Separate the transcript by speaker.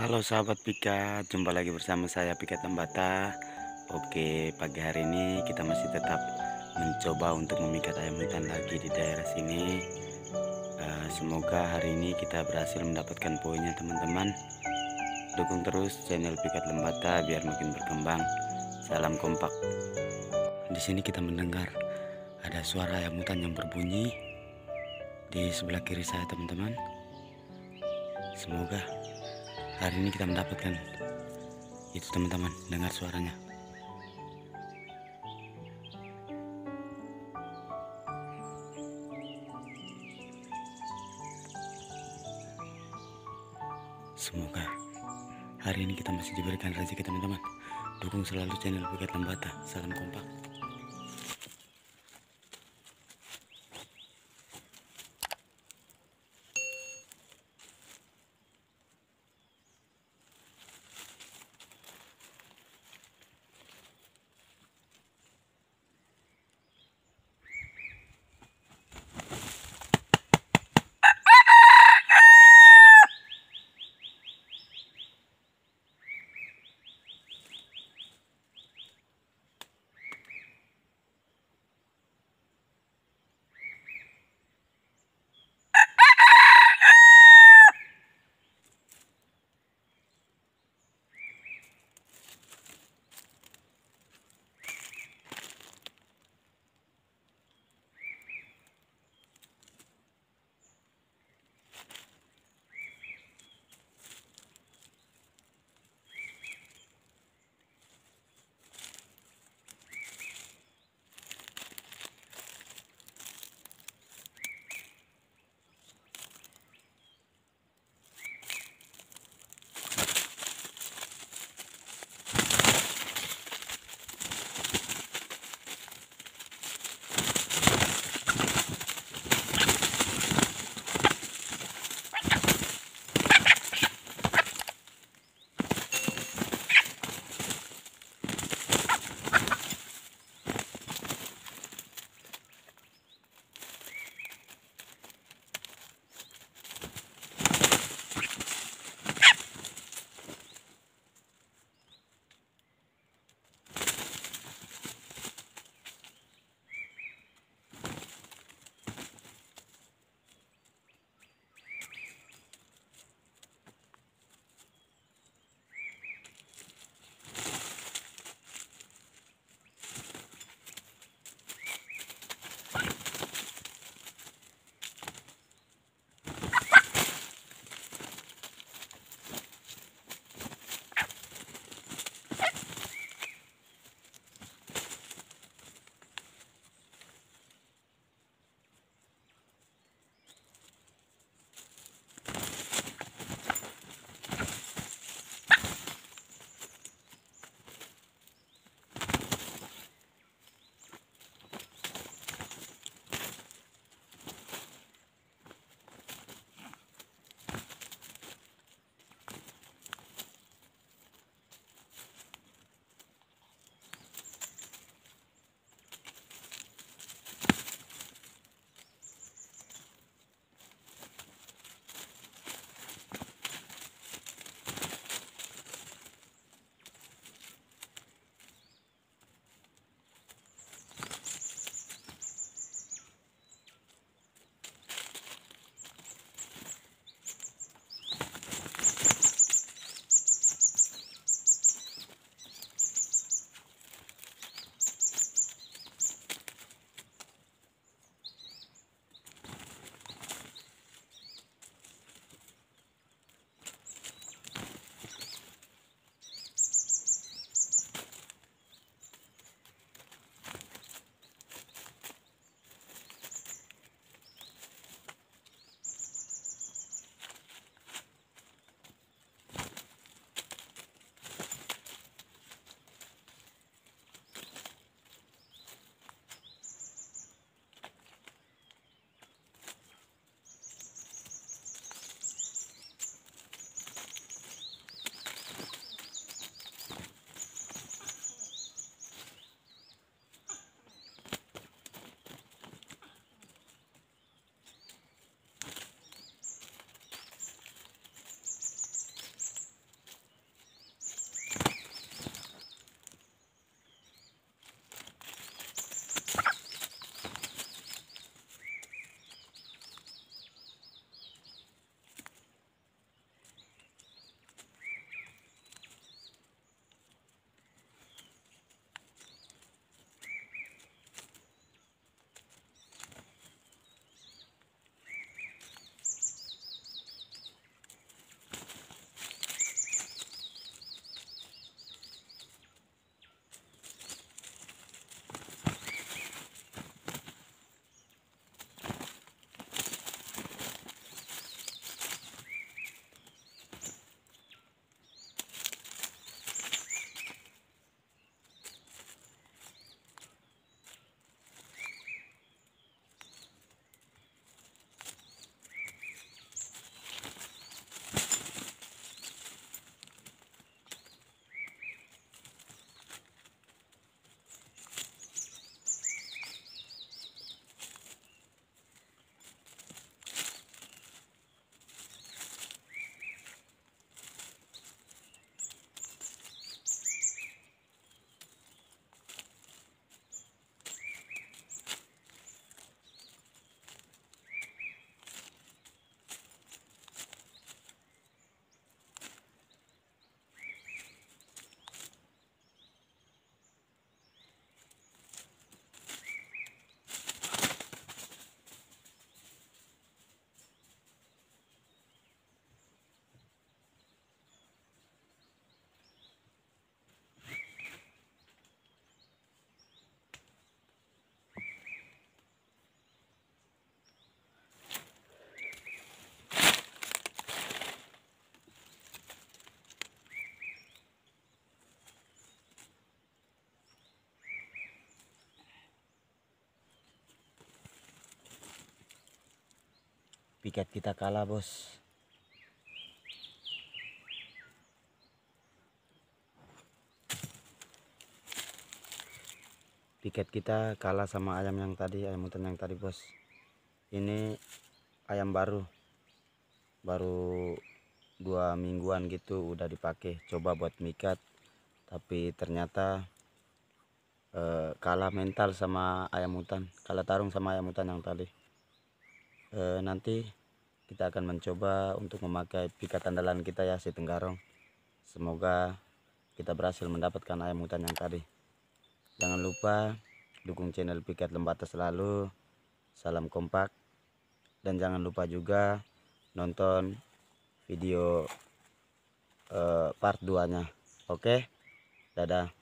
Speaker 1: Halo sahabat Pika, jumpa lagi bersama saya Pika Tambata. Oke, pagi hari ini kita masih tetap mencoba untuk memikat ayam hutan lagi di daerah sini. Eh, semoga hari ini kita berhasil mendapatkan poinnya teman-teman. Dukung terus channel Pika Lembata biar makin berkembang.
Speaker 2: Salam kompak. Di sini kita mendengar ada suara ayam hutan yang berbunyi di sebelah kiri saya teman-teman. Semoga hari ini kita mendapatkan itu teman-teman dengar suaranya semoga hari ini kita masih diberikan rezeki teman-teman dukung selalu channel Buket Lembata salam kompak
Speaker 3: piket kita kalah bos
Speaker 1: piket kita kalah sama ayam yang tadi ayam hutan yang tadi bos ini ayam baru baru dua mingguan gitu udah dipakai coba buat mikat tapi ternyata eh, kalah mental sama ayam hutan kalah tarung sama ayam hutan yang tadi e, nanti kita akan mencoba untuk memakai pikat andalan kita ya si tenggarong semoga kita berhasil mendapatkan ayam hutan yang tadi jangan lupa dukung channel piket lembata selalu salam kompak dan jangan lupa juga nonton video uh, part 2 nya oke okay? dadah